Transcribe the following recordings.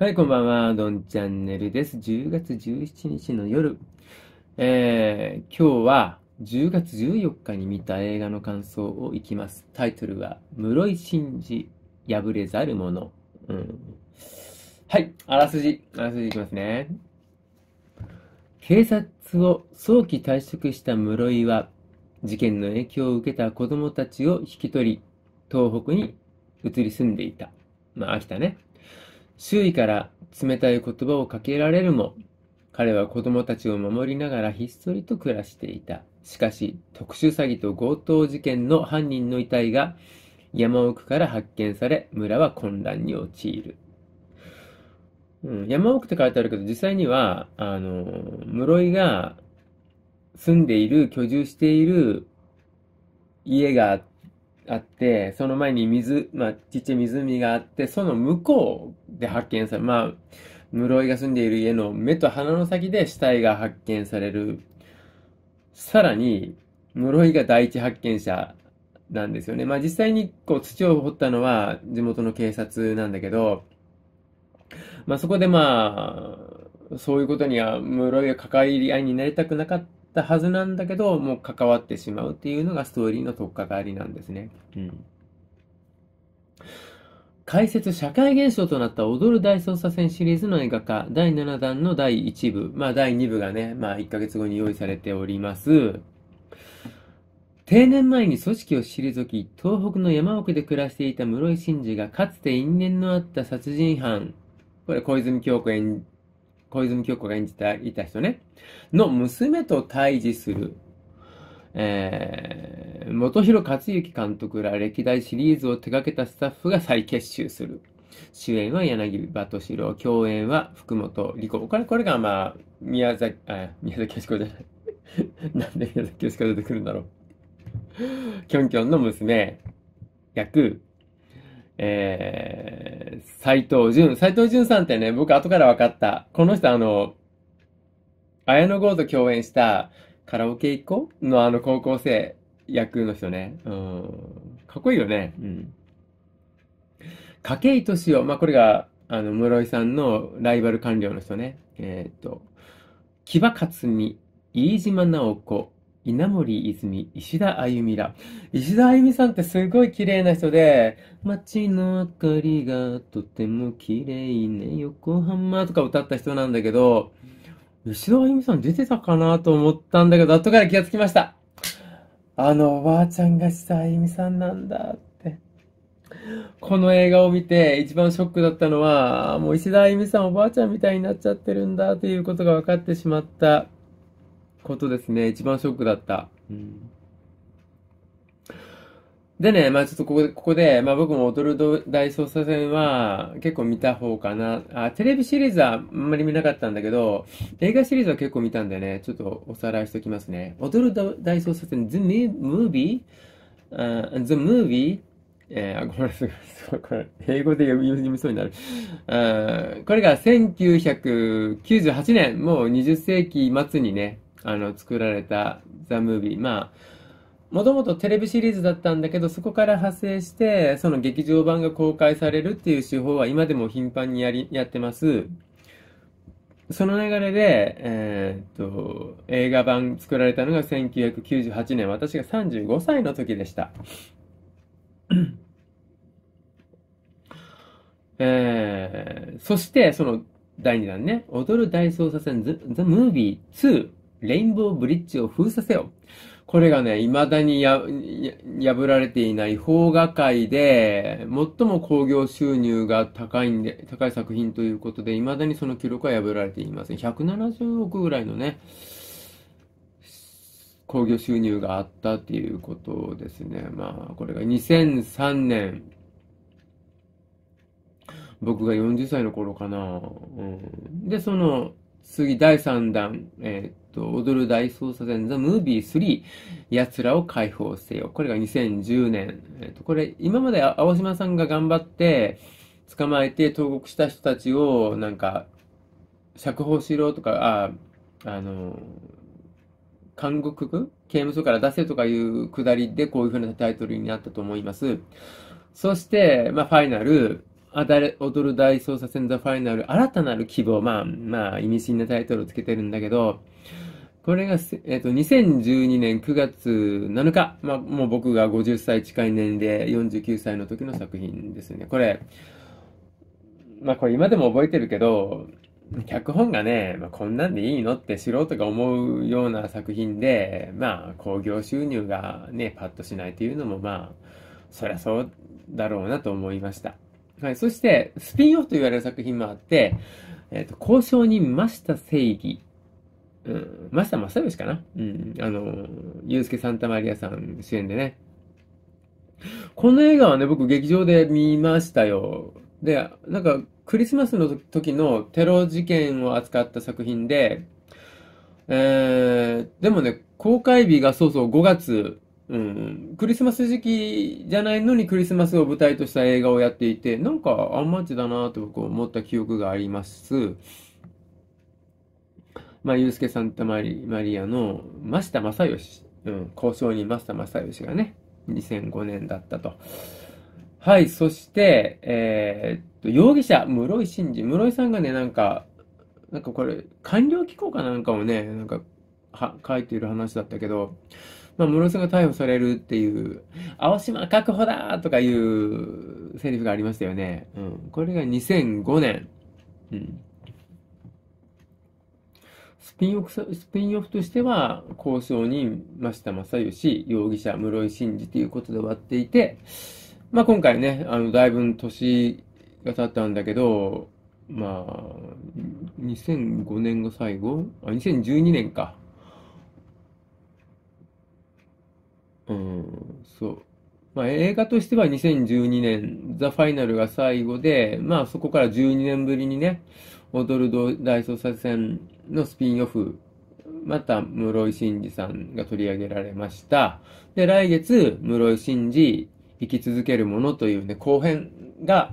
はい、こんばんは。どんチャンネルです。10月17日の夜。えー、今日は10月14日に見た映画の感想をいきます。タイトルは、室井真二、破れざる者。うん。はい、あらすじ。あらすじいきますね。警察を早期退職した室井は、事件の影響を受けた子供たちを引き取り、東北に移り住んでいた。まあ、秋田ね。周囲から冷たい言葉をかけられるも、彼は子供たちを守りながらひっそりと暮らしていた。しかし、特殊詐欺と強盗事件の犯人の遺体が山奥から発見され、村は混乱に陥る。うん、山奥って書いてあるけど、実際には、あの、室井が住んでいる、居住している家があっあって、その前に水、まあ、ちっちゃい湖があって、その向こうで発見され、まあ、室井が住んでいる家の目と鼻の先で死体が発見される。さらに、室井が第一発見者なんですよね。まあ実際にこう土を掘ったのは地元の警察なんだけど、まあそこでまあ、そういうことには室井は関わり合いになりたくなかったはずなんだけど、もう関わってしまうっていうのがストーリーの取っかかりなんですね。うん。解説社会現象となった踊る大捜査線シリーズの映画化第7弾の第1部、まあ第2部がね、まあ1ヶ月後に用意されております。定年前に組織を退き、東北の山奥で暮らしていた室井慎二がかつて因縁のあった殺人犯、これ小泉京子演小泉京子が演じていた人ね、の娘と対峙する、えー、元広克行監督ら歴代シリーズを手掛けたスタッフが再結集する。主演は柳葉敏郎、共演は福本莉子。これ、これがまあ、宮崎、あ、宮崎美子じゃない。なんで宮崎美子が出てくるんだろう。キョンキョンの娘役、えー、斎藤淳。斎藤淳さんってね、僕後から分かった。この人あの、綾野剛と共演したカラオケ行こうのあの高校生役の人ね。うん。かっこいいよね。うん。筧敏夫。まあ、これが、あの、室井さんのライバル官僚の人ね。えー、っと、木場克美、飯島直子、稲森泉、石田あゆみら。石田あゆみさんってすごい綺麗な人で、街の明かりがとても綺麗ね、横浜とか歌った人なんだけど、石田あゆみさん出てたかなと思ったんだけど、後から気がつきました。あのおばあちゃんが石田あゆみさんなんだって。この映画を見て一番ショックだったのは、もう石田あゆみさんおばあちゃんみたいになっちゃってるんだということが分かってしまった。ことですね。一番ショックだった。うん、でね、まあちょっとここで、ここで、まあ僕も踊る大捜査線は結構見た方かな。あ、テレビシリーズはあんまり見なかったんだけど、映画シリーズは結構見たんでね、ちょっとおさらいしておきますね。踊る大捜査線、The Movie?、ービ The Movie? えー、ごめんなさい、これ、英語で読みそうになる。あこれが1998年、もう20世紀末にね、あの、作られたザ・ムービー。まあ、もともとテレビシリーズだったんだけど、そこから派生して、その劇場版が公開されるっていう手法は今でも頻繁にやり、やってます。その流れで、えー、っと、映画版作られたのが1998年、私が35歳の時でした。えー、そして、その第2弾ね、踊る大捜査線ザ・ムービー2。レインボーブリッジを封鎖せよ。これがね、未だに破られていない邦画界で、最も興行収入が高いんで、高い作品ということで、未だにその記録は破られていません。170億ぐらいのね、興行収入があったっていうことですね。まあ、これが2003年、僕が40歳の頃かな。うん、で、その、次、第3弾。えー、っと、踊る大捜査線 The Movie 3。奴らを解放せよ。これが2010年。えー、っと、これ、今まで青島さんが頑張って、捕まえて投獄した人たちを、なんか、釈放しろとか、あ、あの監獄刑務所から出せとかいうくだりで、こういうふうなタイトルになったと思います。そして、まあ、ファイナル、踊る大捜査線ザファイナル、新たなる希望。まあ、まあ、意味深なタイトルをつけてるんだけど、これが、えっと、2012年9月7日。まあ、もう僕が50歳近い年齢、49歳の時の作品ですね。これ、まあ、これ今でも覚えてるけど、脚本がね、まあ、こんなんでいいのって素人が思うような作品で、まあ、興行収入がね、パッとしないというのも、まあ、そりゃそうだろうなと思いました。はい。そして、スピンオフと言われる作品もあって、えっ、ー、と、交渉人、増田正義。うん、増田正義かなうん。あの、ゆうすけサンタマリアさん主演でね。この映画はね、僕劇場で見ましたよ。で、なんか、クリスマスの時のテロ事件を扱った作品で、えー、でもね、公開日がそうそう5月うん、クリスマス時期じゃないのにクリスマスを舞台とした映画をやっていて、なんかアンマッチだなと僕思った記憶があります。まあ、ユースケ・サンタマリマリアの増田正義、うん、交渉に増田正義がね、2005年だったと。はい、そして、えー、っと、容疑者、室井真二。室井さんがね、なんか、なんかこれ、官僚機構かなんかをね、なんか、は、書いている話だったけど、まあ、ものさんが逮捕されるっていう、青島確保だとかいうセリフがありましたよね。うん。これが2005年。うん。スピンオフ、スピンオフとしては、交渉人、増田正義、容疑者、室井慎二ということで終わっていて、まあ今回ね、あの、だいぶ年が経ったんだけど、まあ、2005年が最後あ、2012年か。うん、そう。まあ、映画としては2012年、ザ・ファイナルが最後で、まあ、そこから12年ぶりにね、踊る大捜査線のスピンオフ、また室井慎二さんが取り上げられました。で、来月、室井慎二、生き続けるものというね、後編が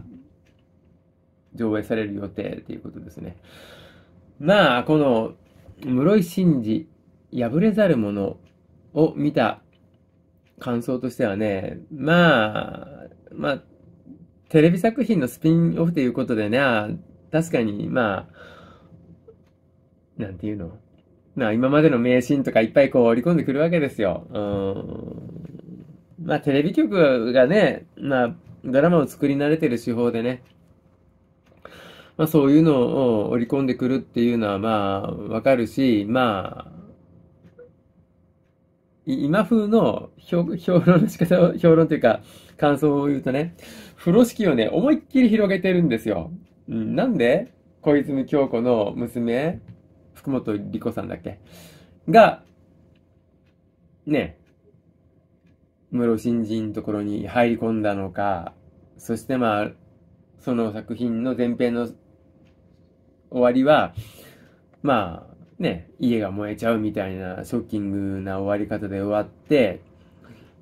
上映される予定ということですね。まあ、この、室井慎二、破れざるものを見た感想としてはね、まあ、まあ、テレビ作品のスピンオフということでね、確かに、まあ、なんていうの。まあ、今までの名シーンとかいっぱいこう織り込んでくるわけですよ。うん。まあ、テレビ局がね、まあ、ドラマを作り慣れてる手法でね、まあ、そういうのを織り込んでくるっていうのは、まあ、わかるし、まあ、今風の評論の仕方を、評論というか、感想を言うとね、風呂敷をね、思いっきり広げてるんですよ。うん、なんで、小泉京子の娘、福本莉子さんだっけが、ね、室新人のところに入り込んだのか、そしてまあ、その作品の前編の終わりは、まあ、ね、家が燃えちゃうみたいなショッキングな終わり方で終わって、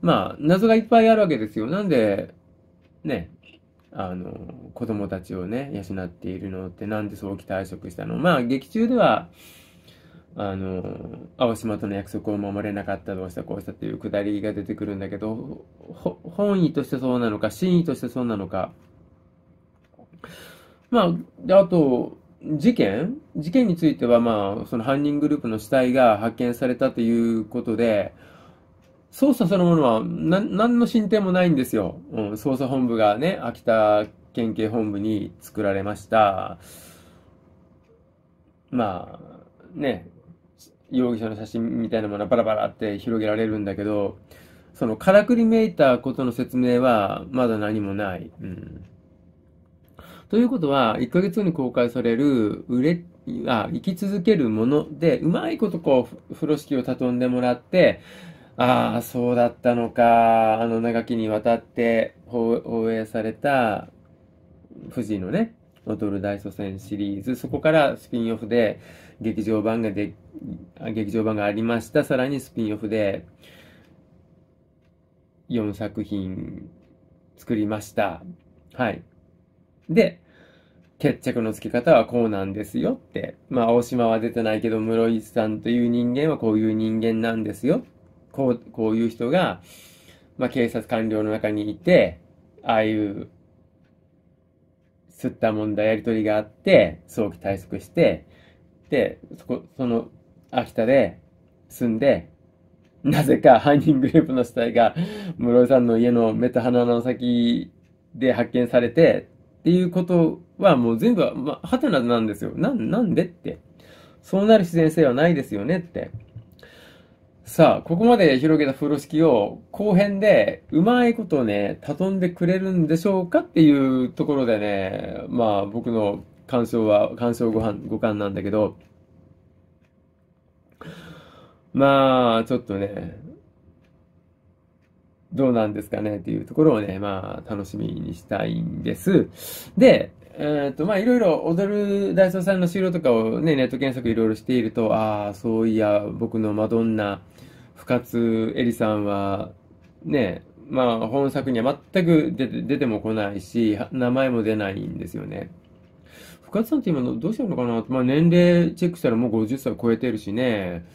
まあ、謎がいっぱいあるわけですよ。なんで、ね、あの、子供たちをね、養っているのって、なんで早期退職したのまあ、劇中では、あの、青島との約束を守れなかった、どうした、こうしたっていうくだりが出てくるんだけど、本意としてそうなのか、真意としてそうなのか。まあ、であと、事件事件については、まあ、その犯人グループの死体が発見されたということで、捜査そのものは何の進展もないんですよ。うん、捜査本部がね、秋田県警本部に作られました。まあ、ね、容疑者の写真みたいなものはバラバラって広げられるんだけど、そのからくりめいたことの説明はまだ何もない。うんということは、1ヶ月後に公開される、売れ、あ、生き続けるもので、うまいことこう、風呂敷を畳んでもらって、ああ、そうだったのか、あの長きにわたって放映された、富士のね、踊る大祖先シリーズ、そこからスピンオフで、劇場版がで、劇場版がありました。さらにスピンオフで、4作品作りました。はい。で、決着のつけ方はこうなんですよって、まあ、大島は出てないけど、室井さんという人間はこういう人間なんですよ。こう、こういう人が、まあ、警察官僚の中にいて、ああいう、吸った問題やりとりがあって、早期退職して、で、そこ、その、秋田で住んで、なぜか犯人グループの死体が室井さんの家の目と鼻の先で発見されて、っていうことはもう全部は、まあ、はてななんですよ。な、なんでって。そうなる自然性はないですよねって。さあ、ここまで広げた風呂敷を後編でうまいことね、たとんでくれるんでしょうかっていうところでね、まあ僕の鑑賞は、鑑賞ご飯、ご感なんだけど、まあ、ちょっとね、どうなんですかねっていうところをね、まあ、楽しみにしたいんです。で、えっ、ー、と、まあ、いろいろ踊るダイソーさんの資料とかをね、ネット検索いろいろしていると、ああ、そういや、僕のマドンナ、深津絵里さんは、ね、まあ、本作には全く出て出ても来ないし、名前も出ないんですよね。深津さんって今どうしてるのかなまあ、年齢チェックしたらもう50歳超えてるしね。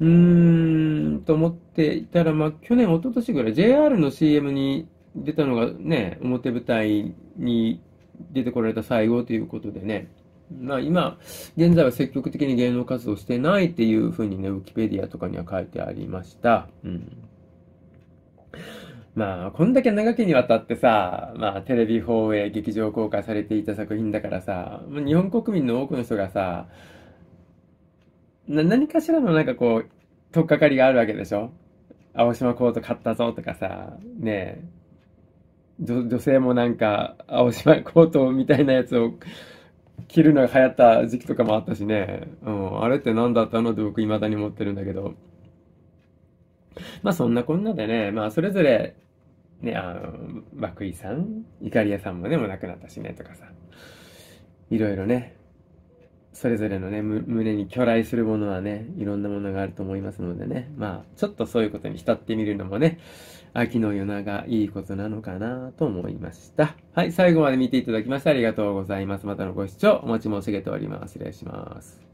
うーん、と思っていたら、まあ、去年、一昨年ぐらい、JR の CM に出たのがね、表舞台に出てこられた最後ということでね、まあ、今、現在は積極的に芸能活動してないっていうふうにね、ウィキペディアとかには書いてありました。うん。まあ、こんだけ長きにわたってさ、まあ、テレビ放映、劇場公開されていた作品だからさ、日本国民の多くの人がさ、な、何かしらのなんかこう、とっかかりがあるわけでしょ青島コート買ったぞとかさ、ねえ。女女性もなんか、青島コートみたいなやつを着るのが流行った時期とかもあったしね。うん、あれって何だったのって僕未だに持ってるんだけど。まあそんなこんなでね、まあそれぞれ、ね、あの、涌井さん、いかりやさんもね、もう亡くなったしね、とかさ。いろいろね、それぞれのね、胸に巨来するものはね、いろんなものがあると思いますのでね、まあ、ちょっとそういうことに浸ってみるのもね、秋の夜長いいことなのかなと思いました。はい、最後まで見ていただきましてありがとうございます。またのご視聴お待ち申し上げております。失礼します。